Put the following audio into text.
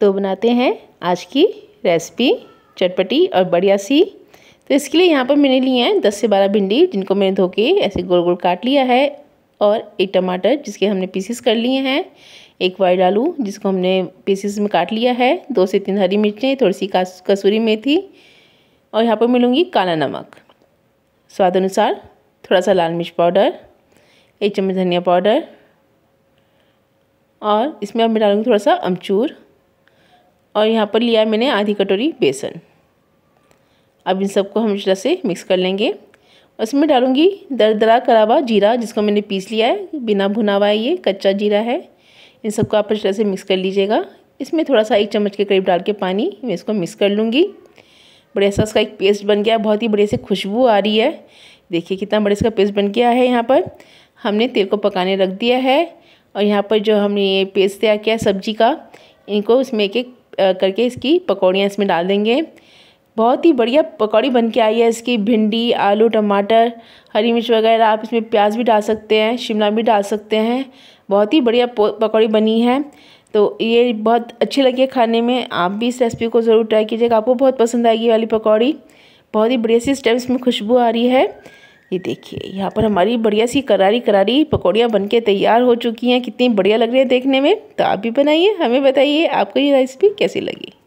तो बनाते हैं आज की रेसिपी चटपटी और बढ़िया सी तो इसके लिए यहाँ पर मैंने लिए हैं दस से बारह भिंडी जिनको मैंने धो के ऐसे गोल गोल काट लिया है और एक टमाटर जिसके हमने पीसेस कर लिए हैं एक वाइट आलू जिसको हमने पीसेस में काट लिया है दो से तीन हरी मिर्चें थोड़ी सी कसूरी मेथी और यहाँ पर मिलूँगी काला नमक स्वाद अनुसार थोड़ा सा लाल मिर्च पाउडर एक चम्मच धनिया पाउडर और इसमें अब मैं डालूँगी थोड़ा सा अमचूर और यहाँ पर लिया मैंने आधी कटोरी बेसन अब इन सबको हम इस तरह से मिक्स कर लेंगे उसमें डालूंगी दरदरा करावा जीरा जिसको मैंने पीस लिया है बिना भुना हुआ है ये कच्चा जीरा है इन सबको आप इस तरह से मिक्स कर लीजिएगा इसमें थोड़ा सा एक चम्मच के करीब डाल के पानी मैं इसको मिक्स कर लूँगी बढ़िया सा इसका एक पेस्ट बन गया बहुत ही बढ़िया से खुशबू आ रही है देखिए कितना बड़े इसका पेस्ट बन गया है यहाँ पर हमने तेल को पकाने रख दिया है और यहाँ पर जो हमने ये पेस्ट तैयार किया है सब्जी का इनको इसमें एक एक करके इसकी पकौड़ियाँ इसमें डाल देंगे बहुत ही बढ़िया पकौड़ी बन के आई है इसकी भिंडी आलू टमाटर हरी मिर्च वगैरह आप इसमें प्याज भी डाल सकते हैं शिमला भी डाल सकते हैं बहुत ही बढ़िया पकौड़ी बनी है तो ये बहुत अच्छी लगी है खाने में आप भी इस रेसिपी को ज़रूर ट्राई कीजिएगा आपको बहुत पसंद आएगी वाली पकौड़ी बहुत ही बढ़िया सी स्टेप्स में खुशबू आ रही है ये देखिए यहाँ पर हमारी बढ़िया सी करारी करारी पकौड़ियाँ बनके तैयार हो चुकी हैं कितनी बढ़िया लग रही है देखने में तो आप भी बनाइए हमें बताइए आपको ये रेसिपी कैसी लगी